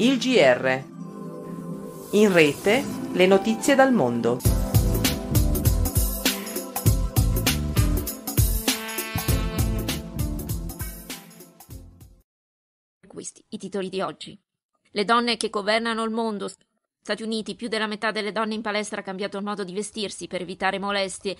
Il GR. In rete le notizie dal mondo. Questi i titoli di oggi. Le donne che governano il mondo. Stati Uniti, più della metà delle donne in palestra ha cambiato il modo di vestirsi per evitare molestie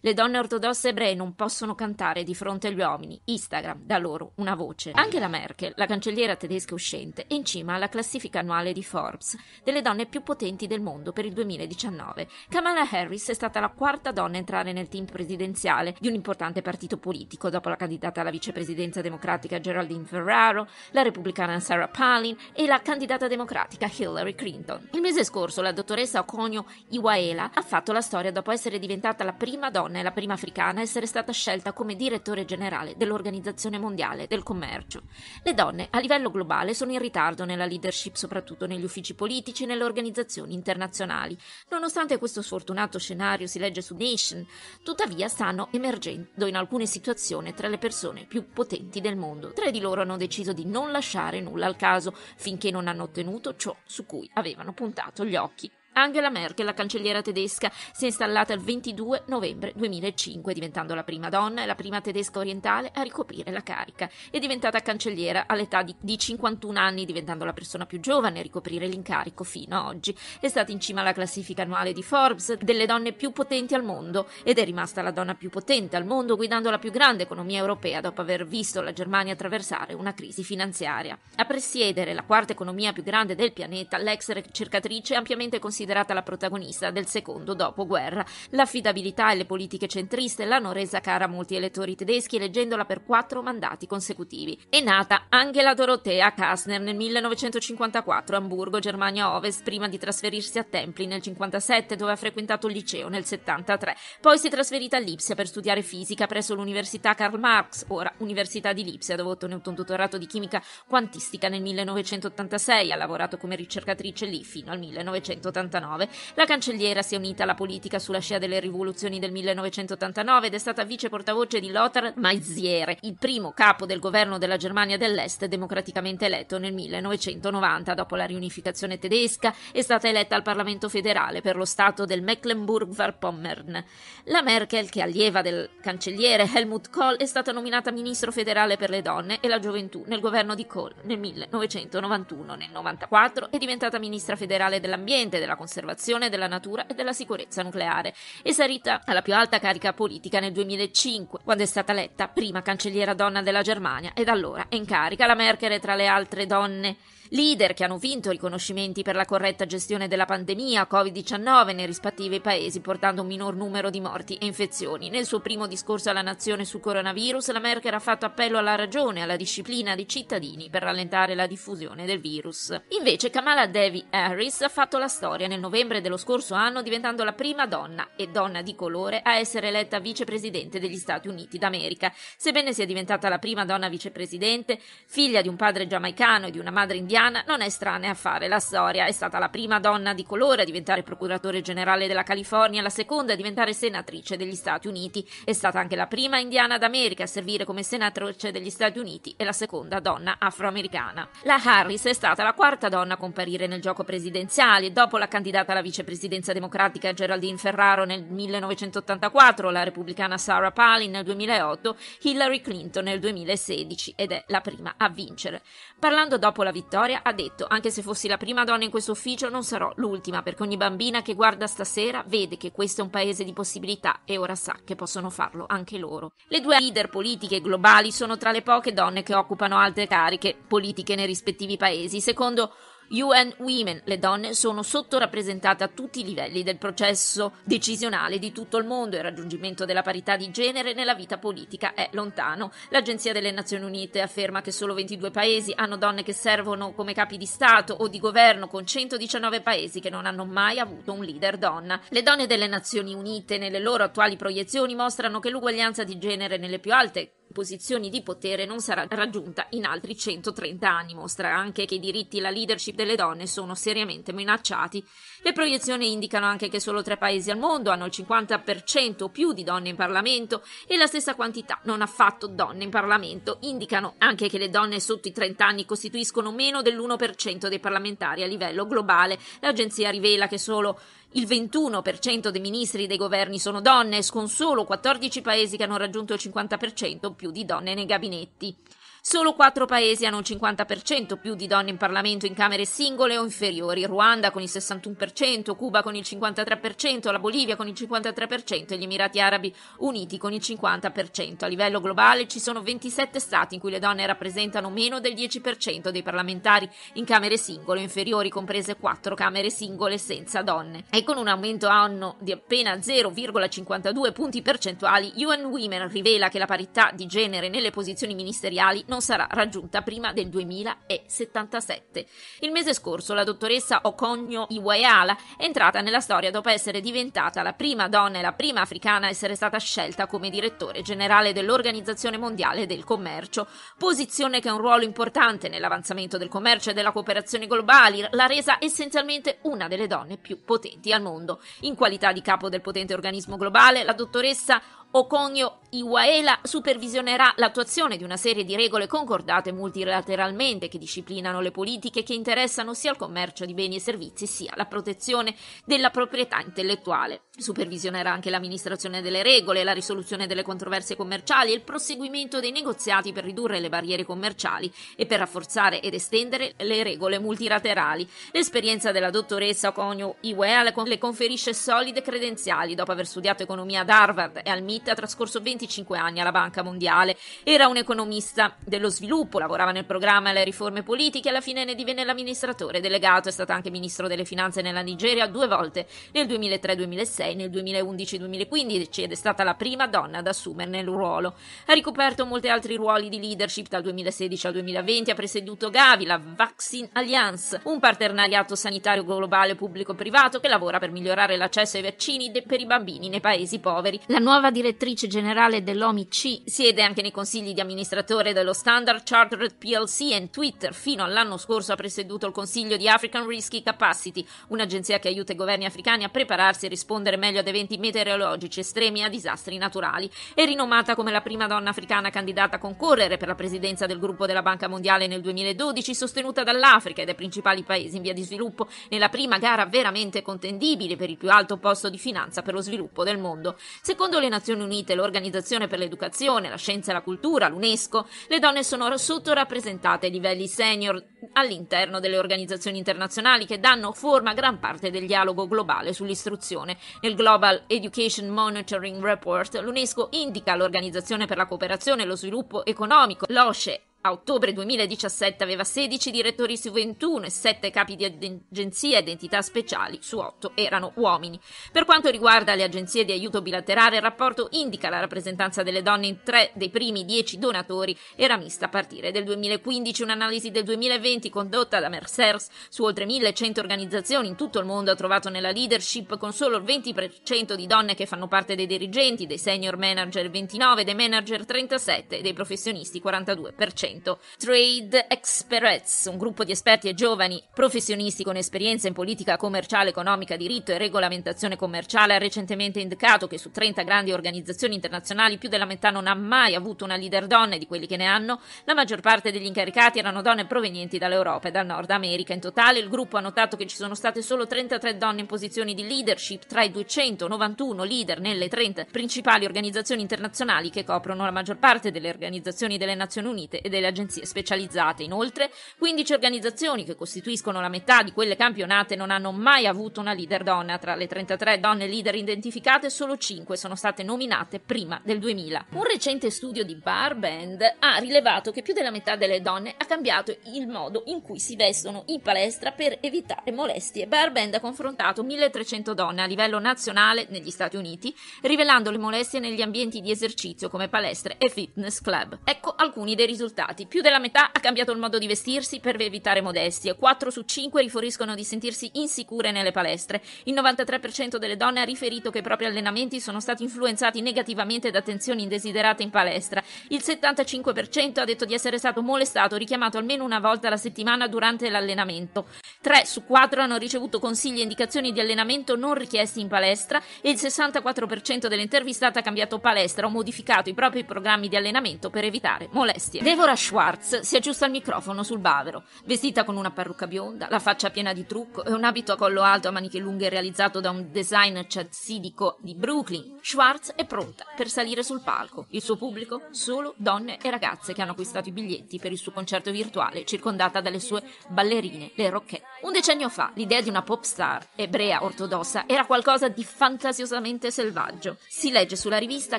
le donne ortodosse ebree non possono cantare di fronte agli uomini. Instagram dà loro una voce. Anche la Merkel, la cancelliera tedesca uscente, è in cima alla classifica annuale di Forbes delle donne più potenti del mondo per il 2019. Kamala Harris è stata la quarta donna a entrare nel team presidenziale di un importante partito politico, dopo la candidata alla vicepresidenza democratica Geraldine Ferraro, la repubblicana Sarah Palin e la candidata democratica Hillary Clinton. Il mese scorso la dottoressa Okonio Iwaela ha fatto la storia dopo essere diventata la prima donna è la prima africana a essere stata scelta come direttore generale dell'Organizzazione Mondiale del Commercio. Le donne a livello globale sono in ritardo nella leadership soprattutto negli uffici politici e nelle organizzazioni internazionali. Nonostante questo sfortunato scenario si legge su Nation, tuttavia stanno emergendo in alcune situazioni tra le persone più potenti del mondo. Tre di loro hanno deciso di non lasciare nulla al caso finché non hanno ottenuto ciò su cui avevano puntato gli occhi. Angela Merkel, la cancelliera tedesca, si è installata il 22 novembre 2005, diventando la prima donna e la prima tedesca orientale a ricoprire la carica. È diventata cancelliera all'età di, di 51 anni, diventando la persona più giovane a ricoprire l'incarico fino ad oggi. È stata in cima alla classifica annuale di Forbes delle donne più potenti al mondo ed è rimasta la donna più potente al mondo guidando la più grande economia europea dopo aver visto la Germania attraversare una crisi finanziaria. A presiedere la quarta economia più grande del pianeta, l'ex ricercatrice è ampiamente considerata considerata la protagonista del secondo dopoguerra. L'affidabilità e le politiche centriste l'hanno resa cara a molti elettori tedeschi, eleggendola per quattro mandati consecutivi. È nata Angela Dorothea Kastner nel 1954 a Hamburgo, Germania Ovest, prima di trasferirsi a Templi nel 1957, dove ha frequentato il liceo nel 1973. Poi si è trasferita a Lipsia per studiare fisica presso l'Università Karl Marx, ora Università di Lipsia, dove ha ottenuto un dottorato di chimica quantistica nel 1986. Ha lavorato come ricercatrice lì fino al 1986. 1989. La cancelliera si è unita alla politica sulla scia delle rivoluzioni del 1989 ed è stata vice portavoce di Lothar Maiziere, il primo capo del governo della Germania dell'Est democraticamente eletto nel 1990 dopo la riunificazione tedesca, è stata eletta al Parlamento federale per lo stato del Mecklenburg-Vorpommern. La Merkel, che è allieva del cancelliere Helmut Kohl, è stata nominata ministro federale per le donne e la gioventù nel governo di Kohl nel 1991. Nel 1994 è diventata ministra federale dell'ambiente, della conservazione della natura e della sicurezza nucleare, esalita alla più alta carica politica nel 2005, quando è stata eletta prima cancelliera donna della Germania ed allora è in carica la Merkel tra le altre donne leader che hanno vinto riconoscimenti per la corretta gestione della pandemia Covid-19 nei rispettivi paesi, portando un minor numero di morti e infezioni. Nel suo primo discorso alla nazione sul coronavirus, la Merkel ha fatto appello alla ragione e alla disciplina dei cittadini per rallentare la diffusione del virus. Invece Kamala Devi Harris ha fatto la storia nel novembre dello scorso anno diventando la prima donna e donna di colore a essere eletta vicepresidente degli Stati Uniti d'America. Sebbene sia diventata la prima donna vicepresidente, figlia di un padre giamaicano e di una madre indiana, italiana non è estranea a fare la storia. È stata la prima donna di colore a diventare procuratore generale della California, la seconda a diventare senatrice degli Stati Uniti. È stata anche la prima indiana d'America a servire come senatrice degli Stati Uniti e la seconda donna afroamericana. La Harris è stata la quarta donna a comparire nel gioco presidenziale. Dopo la candidata alla vicepresidenza democratica Geraldine Ferraro nel 1984, la repubblicana Sarah Palin nel 2008, Hillary Clinton nel 2016 ed è la prima a vincere. Parlando dopo la vittoria, storia, ha detto: Anche se fossi la prima donna in questo ufficio, non sarò l'ultima, perché ogni bambina che guarda stasera vede che questo è un paese di possibilità e ora sa che possono farlo anche loro. Le due leader politiche globali sono tra le poche donne che occupano altre cariche politiche nei rispettivi paesi, secondo UN Women, le donne, sono sottorappresentate a tutti i livelli del processo decisionale di tutto il mondo. e Il raggiungimento della parità di genere nella vita politica è lontano. L'Agenzia delle Nazioni Unite afferma che solo 22 paesi hanno donne che servono come capi di Stato o di governo, con 119 paesi che non hanno mai avuto un leader donna. Le donne delle Nazioni Unite, nelle loro attuali proiezioni, mostrano che l'uguaglianza di genere nelle più alte posizioni di potere non sarà raggiunta in altri 130 anni. Mostra anche che i diritti e la leadership delle donne sono seriamente minacciati. Le proiezioni indicano anche che solo tre paesi al mondo hanno il 50% o più di donne in Parlamento e la stessa quantità non ha affatto donne in Parlamento. Indicano anche che le donne sotto i 30 anni costituiscono meno dell'1% dei parlamentari a livello globale. L'agenzia rivela che solo il 21% dei ministri dei governi sono donne, con solo 14 paesi che hanno raggiunto il 50% più di donne nei gabinetti. Solo quattro paesi hanno un 50% più di donne in Parlamento in camere singole o inferiori, Ruanda con il 61%, Cuba con il 53%, la Bolivia con il 53% e gli Emirati Arabi Uniti con il 50%. A livello globale ci sono 27 stati in cui le donne rappresentano meno del 10% dei parlamentari in camere singole o inferiori, comprese quattro camere singole senza donne. E con un aumento anno di appena 0,52 punti percentuali, UN Women rivela che la parità di genere nelle posizioni ministeriali non sarà raggiunta prima del 2077. Il mese scorso la dottoressa Okonyo Iweala è entrata nella storia dopo essere diventata la prima donna e la prima africana a essere stata scelta come direttore generale dell'Organizzazione Mondiale del Commercio, posizione che ha un ruolo importante nell'avanzamento del commercio e della cooperazione globali, l'ha resa essenzialmente una delle donne più potenti al mondo. In qualità di capo del potente organismo globale, la dottoressa Okonio Iwaela supervisionerà l'attuazione di una serie di regole concordate multilateralmente che disciplinano le politiche che interessano sia il commercio di beni e servizi sia la protezione della proprietà intellettuale. Supervisionerà anche l'amministrazione delle regole, la risoluzione delle controversie commerciali e il proseguimento dei negoziati per ridurre le barriere commerciali e per rafforzare ed estendere le regole multilaterali. L'esperienza della dottoressa Okonio Iwaela le conferisce solide credenziali dopo aver studiato economia ad Harvard e al MIT Pitt ha trascorso 25 anni alla Banca Mondiale. Era un economista dello sviluppo, lavorava nel programma e le riforme politiche e alla fine ne divenne l'amministratore delegato. È stato anche ministro delle finanze nella Nigeria due volte, nel 2003-2006, nel 2011-2015 ed è stata la prima donna ad assumerne il ruolo. Ha ricoperto molti altri ruoli di leadership dal 2016 al 2020, ha presieduto Gavi, la Vaccine Alliance, un partenariato sanitario globale pubblico-privato che lavora per migliorare l'accesso ai vaccini per i bambini nei paesi poveri. La nuova direzione direttrice generale dell'OMIC, siede anche nei consigli di amministratore dello Standard Chartered PLC e Twitter fino all'anno scorso ha presieduto il consiglio di African Risky Capacity, un'agenzia che aiuta i governi africani a prepararsi e rispondere meglio ad eventi meteorologici estremi e a disastri naturali. È rinomata come la prima donna africana candidata a concorrere per la presidenza del gruppo della Banca Mondiale nel 2012, sostenuta dall'Africa e dai principali paesi in via di sviluppo, nella prima gara veramente contendibile per il più alto posto di finanza per lo sviluppo del mondo. Secondo le Nazioni Nazioni Unite, l'Organizzazione per l'Educazione, la Scienza e la Cultura, l'UNESCO, le donne sono sottorappresentate ai livelli senior all'interno delle organizzazioni internazionali che danno forma a gran parte del dialogo globale sull'istruzione. Nel Global Education Monitoring Report l'UNESCO indica l'Organizzazione per la cooperazione e lo sviluppo economico, l'OSCE, a ottobre 2017 aveva 16 direttori su 21 e 7 capi di agenzie ed entità speciali su 8 erano uomini. Per quanto riguarda le agenzie di aiuto bilaterale, il rapporto indica la rappresentanza delle donne in 3 dei primi 10 donatori era mista a partire del 2015. Un'analisi del 2020 condotta da Mercers su oltre 1100 organizzazioni in tutto il mondo ha trovato nella leadership con solo il 20% di donne che fanno parte dei dirigenti, dei senior manager 29, dei manager 37 e dei professionisti 42%. Novecento. Trade Experts, un gruppo di esperti e giovani professionisti con esperienza in politica commerciale, economica, diritto e regolamentazione commerciale, ha recentemente indicato che su 30 grandi organizzazioni internazionali più della metà non ha mai avuto una leader donna e di quelli che ne hanno, la maggior parte degli incaricati erano donne provenienti dall'Europa e dal Nord America. In totale il gruppo ha notato che ci sono state solo 33 donne in posizioni di leadership tra i 291 leader nelle 30 principali organizzazioni internazionali che coprono la maggior parte delle organizzazioni delle Nazioni Unite e delle delle agenzie specializzate. Inoltre, 15 organizzazioni che costituiscono la metà di quelle campionate non hanno mai avuto una leader donna. Tra le 33 donne leader identificate, solo 5 sono state nominate prima del 2000. Un recente studio di Bar Band ha rilevato che più della metà delle donne ha cambiato il modo in cui si vestono in palestra per evitare molestie. Bar Band ha confrontato 1300 donne a livello nazionale negli Stati Uniti, rivelando le molestie negli ambienti di esercizio come palestre e fitness club. Ecco alcuni dei risultati risultati. Più della metà ha cambiato il modo di vestirsi per evitare modestie, 4 su 5 riferiscono di sentirsi insicure nelle palestre, il 93% delle donne ha riferito che i propri allenamenti sono stati influenzati negativamente da tensioni indesiderate in palestra, il 75% ha detto di essere stato molestato o richiamato almeno una volta alla settimana durante l'allenamento, 3 su 4 hanno ricevuto consigli e indicazioni di allenamento non richiesti in palestra e il 64% delle intervistate ha cambiato palestra o modificato i propri programmi di allenamento per evitare molestie. Devo lasciare Schwartz si aggiusta il microfono sul bavero, vestita con una parrucca bionda, la faccia piena di trucco e un abito a collo alto a maniche lunghe realizzato da un designer chatsidico di Brooklyn. Schwartz è pronta per salire sul palco. Il suo pubblico solo donne e ragazze che hanno acquistato i biglietti per il suo concerto virtuale, circondata dalle sue ballerine, le rocchette. Un decennio fa l'idea di una pop star ebrea ortodossa era qualcosa di fantasiosamente selvaggio. Si legge sulla rivista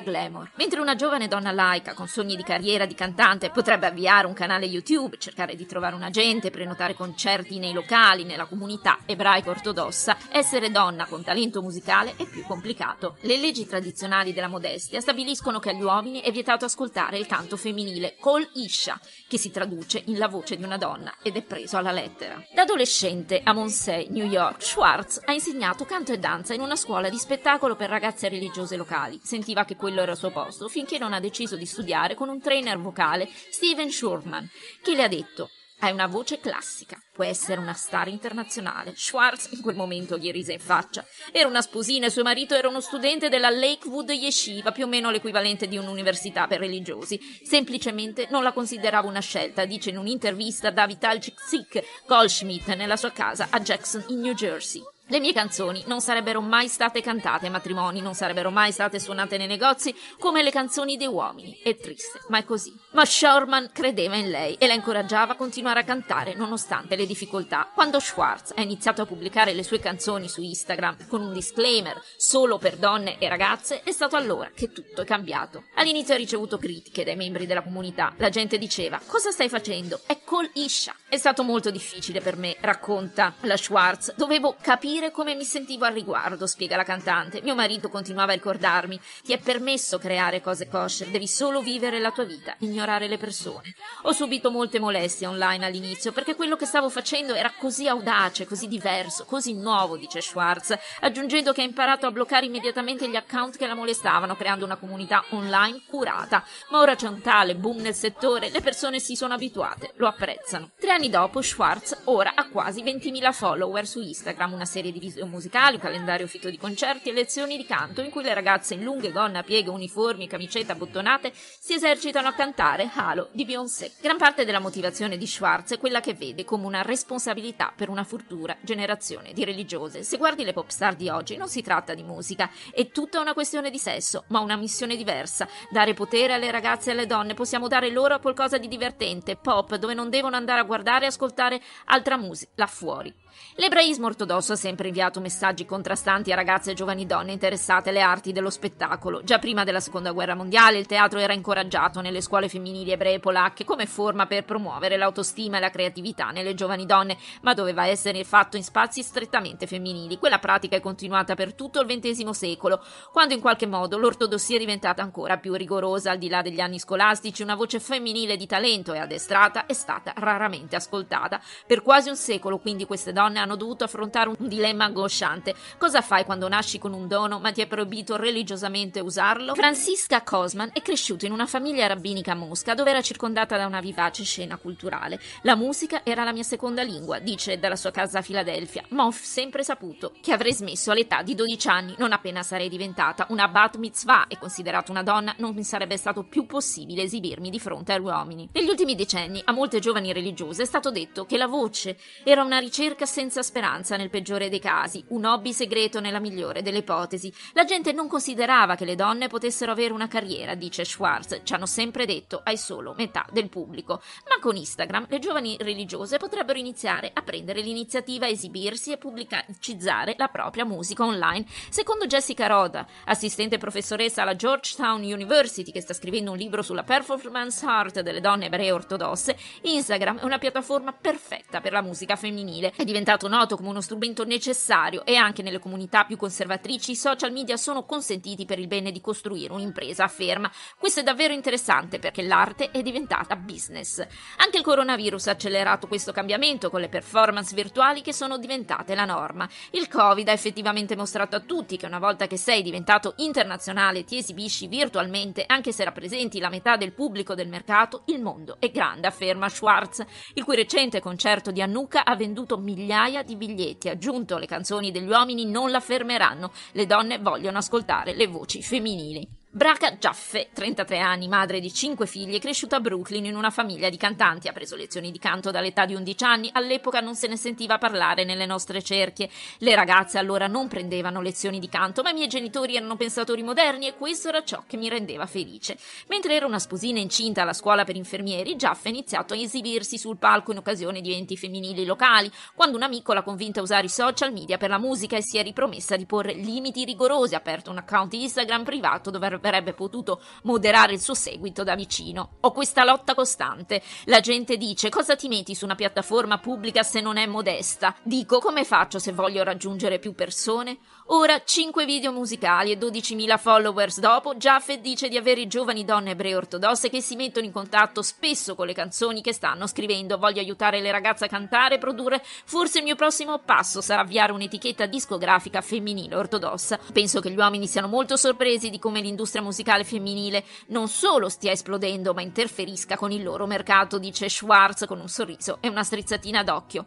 Glamour. Mentre una giovane donna laica con sogni di carriera di cantante potrebbe avviare un canale YouTube, cercare di trovare un agente, prenotare concerti nei locali, nella comunità ebraica ortodossa, essere donna con talento musicale è più complicato. Le leggi tradizionali della modestia stabiliscono che agli uomini è vietato ascoltare il canto femminile col isha, che si traduce in la voce di una donna ed è preso alla lettera. Da adolescente docente a Monsei, New York, Schwartz ha insegnato canto e danza in una scuola di spettacolo per ragazze religiose locali. Sentiva che quello era il suo posto finché non ha deciso di studiare con un trainer vocale, Steven Schurman, che le ha detto hai una voce classica, può essere una star internazionale. Schwartz in quel momento gli rise in faccia. Era una sposina e suo marito era uno studente della Lakewood Yeshiva, più o meno l'equivalente di un'università per religiosi. Semplicemente non la considerava una scelta, dice in un'intervista da Vital Sik Goldschmidt nella sua casa a Jackson in New Jersey. Le mie canzoni non sarebbero mai state cantate ai matrimoni, non sarebbero mai state suonate nei negozi come le canzoni dei uomini. È triste, ma è così. Ma Sherman credeva in lei e la incoraggiava a continuare a cantare nonostante le difficoltà. Quando Schwartz ha iniziato a pubblicare le sue canzoni su Instagram con un disclaimer solo per donne e ragazze, è stato allora che tutto è cambiato. All'inizio ha ricevuto critiche dai membri della comunità. La gente diceva: Cosa stai facendo? È col Isha. È stato molto difficile per me, racconta la Schwartz. Dovevo capire capire come mi sentivo al riguardo, spiega la cantante. Mio marito continuava a ricordarmi: Ti è permesso creare cose kosher, devi solo vivere la tua vita, ignorare le persone. Ho subito molte molestie online all'inizio perché quello che stavo facendo era così audace, così diverso, così nuovo, dice Schwartz, aggiungendo che ha imparato a bloccare immediatamente gli account che la molestavano, creando una comunità online curata. Ma ora c'è un tale boom nel settore, le persone si sono abituate, lo apprezzano. Tre anni dopo, Schwartz ora ha quasi 20.000 follower su Instagram, una serie di video eh, musicali, un calendario fitto di concerti e lezioni di canto in cui le ragazze in lunghe gonne a pieghe, uniformi, camicetta bottonate si esercitano a cantare Halo di Beyoncé. Gran parte della motivazione di Schwartz è quella che vede come una responsabilità per una futura generazione di religiose. Se guardi le pop star di oggi non si tratta di musica, è tutta una questione di sesso, ma una missione diversa. Dare potere alle ragazze e alle donne, possiamo dare loro qualcosa di divertente, pop, dove non devono andare a guardare e ascoltare altra musica, là fuori. L'ebraismo ortodosso sembra sempre inviato messaggi contrastanti a ragazze e giovani donne interessate alle arti dello spettacolo. Già prima della seconda guerra mondiale il teatro era incoraggiato nelle scuole femminili ebree polacche come forma per promuovere l'autostima e la creatività nelle giovani donne, ma doveva essere fatto in spazi strettamente femminili. Quella pratica è continuata per tutto il XX secolo, quando in qualche modo l'ortodossia è diventata ancora più rigorosa al di là degli anni scolastici, una voce femminile di talento e addestrata è stata raramente ascoltata. Per quasi un secolo quindi queste donne hanno dovuto affrontare un dilemma dilemma angosciante. Cosa fai quando nasci con un dono ma ti è proibito religiosamente usarlo? Francisca Cosman è cresciuta in una famiglia rabbinica a Mosca dove era circondata da una vivace scena culturale. La musica era la mia seconda lingua, dice dalla sua casa a Filadelfia, ma ho sempre saputo che avrei smesso all'età di 12 anni, non appena sarei diventata una bat mitzvah e considerata una donna non mi sarebbe stato più possibile esibirmi di fronte agli uomini. Negli ultimi decenni a molte giovani religiose è stato detto che la voce era una ricerca senza speranza nel peggiore dei casi, un hobby segreto nella migliore delle ipotesi. La gente non considerava che le donne potessero avere una carriera, dice Schwartz, ci hanno sempre detto hai solo metà del pubblico. Ma con Instagram le giovani religiose potrebbero iniziare a prendere l'iniziativa, esibirsi e pubblicizzare la propria musica online. Secondo Jessica Roda, assistente professoressa alla Georgetown University che sta scrivendo un libro sulla performance art delle donne ebree ortodosse, Instagram è una piattaforma perfetta per la musica femminile. È diventato noto come uno strumento necessario necessario e anche nelle comunità più conservatrici i social media sono consentiti per il bene di costruire un'impresa, afferma. Questo è davvero interessante perché l'arte è diventata business. Anche il coronavirus ha accelerato questo cambiamento con le performance virtuali che sono diventate la norma. Il Covid ha effettivamente mostrato a tutti che una volta che sei diventato internazionale e ti esibisci virtualmente, anche se rappresenti la metà del pubblico del mercato, il mondo è grande, afferma Schwartz, il cui recente concerto di Annuka ha venduto migliaia di biglietti, aggiunto le canzoni degli uomini non la fermeranno. Le donne vogliono ascoltare le voci femminili. Braca Giaffe, 33 anni, madre di 5 figli, è cresciuta a Brooklyn in una famiglia di cantanti, ha preso lezioni di canto dall'età di 11 anni, all'epoca non se ne sentiva parlare nelle nostre cerchie. Le ragazze allora non prendevano lezioni di canto, ma i miei genitori erano pensatori moderni e questo era ciò che mi rendeva felice. Mentre era una sposina incinta alla scuola per infermieri, Giaffe ha iniziato a esibirsi sul palco in occasione di eventi femminili locali, quando un amico l'ha convinta a usare i social media per la musica e si è ripromessa di porre limiti rigorosi, ha aperto un account Instagram privato dove avrebbe potuto moderare il suo seguito da vicino. Ho questa lotta costante. La gente dice: Cosa ti metti su una piattaforma pubblica se non è modesta? Dico: Come faccio se voglio raggiungere più persone? Ora 5 video musicali e 12.000 followers dopo, Jaffe dice di avere giovani donne ebree ortodosse che si mettono in contatto spesso con le canzoni che stanno scrivendo. Voglio aiutare le ragazze a cantare e produrre. Forse il mio prossimo passo sarà avviare un'etichetta discografica femminile ortodossa. Penso che gli uomini siano molto sorpresi di come l'industria l'industria musicale femminile non solo stia esplodendo ma interferisca con il loro mercato, dice Schwartz con un sorriso e una strizzatina d'occhio.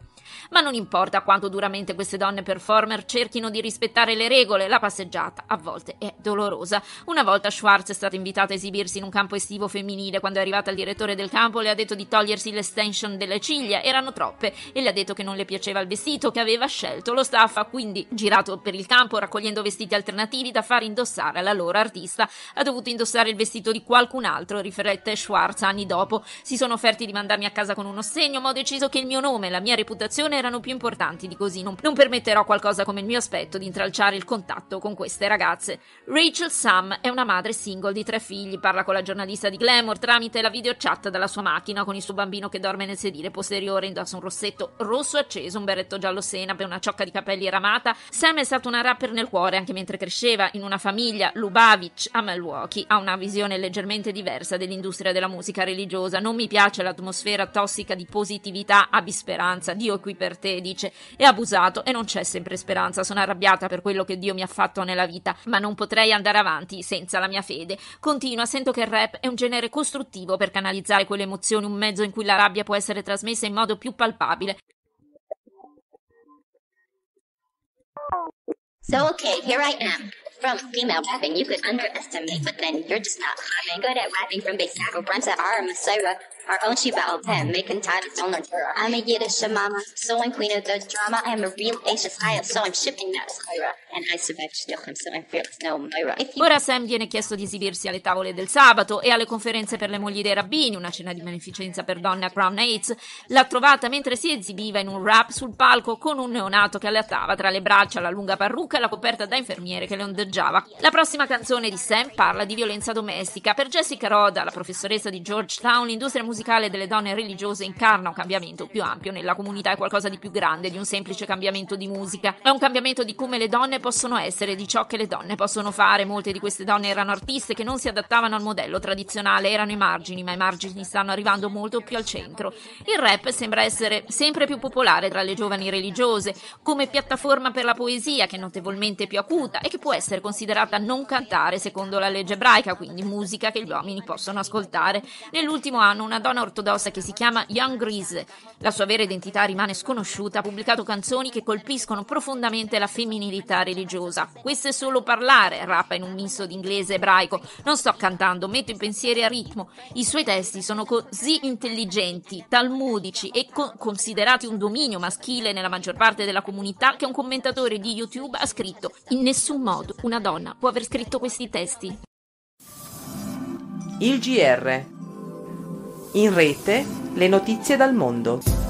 Ma non importa quanto duramente queste donne performer cerchino di rispettare le regole, la passeggiata a volte è dolorosa. Una volta Schwartz è stata invitata a esibirsi in un campo estivo femminile. Quando è arrivata il direttore del campo le ha detto di togliersi l'extension delle ciglia, erano troppe, e le ha detto che non le piaceva il vestito che aveva scelto. Lo staff ha quindi girato per il campo raccogliendo vestiti alternativi da far indossare alla loro artista. Ha dovuto indossare il vestito di qualcun altro, riflette Schwartz anni dopo. Si sono offerti di mandarmi a casa con uno segno, ma ho deciso che il mio nome la mia reputazione situazione erano più importanti di così, non, non permetterò qualcosa come il mio aspetto di intralciare il contatto con queste ragazze. Rachel Sam è una madre single di tre figli, parla con la giornalista di Glamour tramite la videochat dalla sua macchina con il suo bambino che dorme nel sedile posteriore, indossa un rossetto rosso acceso, un berretto giallo senape, una ciocca di capelli ramata. Sam è stata una rapper nel cuore anche mentre cresceva in una famiglia Lubavitch a Milwaukee, ha una visione leggermente diversa dell'industria della musica religiosa, non mi piace l'atmosfera tossica di positività, abisperanza, speranza, Dio è qui per te, dice, e abusato e non c'è sempre speranza, sono arrabbiata per quello che Dio mi ha fatto nella vita, ma non potrei andare avanti senza la mia fede. Continua, sento che il rap è un genere costruttivo per canalizzare quelle emozioni, un mezzo in cui la rabbia può essere trasmessa in modo più palpabile. So okay, here I am. From female rapping, you could underestimate, but then you're just not. I'm good at rapping from Big Sack or Brunsa, Ara, Masira, our own Shibao pen, making titles on the girl. I'm a Yiddish mama, sewing queen of the drama. I'm a real Asian, I so I'm shipping that And I survived Shidduchim, so I'm fearless now, Myra. Ora Sam viene chiesto di esibirsi alle tavole del sabato e alle conferenze per le mogli dei rabbini, una cena di beneficenza per donne a Crown Aids. L'ha trovata mentre si esibiva in un rap sul palco con un neonato che allattava tra le braccia la lunga parrucca e la coperta da infermiere che le ondeggiava. La prossima canzone di Sam parla di violenza domestica. Per Jessica Roda, la professoressa di Georgetown, l'industria musicale musicale delle donne religiose incarna un cambiamento più ampio nella comunità, è qualcosa di più grande di un semplice cambiamento di musica, è un cambiamento di come le donne possono essere, di ciò che le donne possono fare. Molte di queste donne erano artiste che non si adattavano al modello tradizionale, erano i margini, ma i margini stanno arrivando molto più al centro. Il rap sembra essere sempre più popolare tra le giovani religiose, come piattaforma per la poesia che è notevolmente più acuta e che può essere considerata non cantare secondo la legge ebraica, quindi musica che gli uomini possono ascoltare. Nell'ultimo anno una donna ortodossa che si chiama Young Grease. La sua vera identità rimane sconosciuta, ha pubblicato canzoni che colpiscono profondamente la femminilità religiosa. Questo è solo parlare, rappa in un misto di inglese e ebraico. Non sto cantando, metto i pensieri a ritmo. I suoi testi sono così intelligenti, talmudici e co- considerati un dominio maschile nella maggior parte della comunità che un commentatore di YouTube ha scritto: In nessun modo una donna può aver scritto questi testi. Il GR in rete le notizie dal mondo.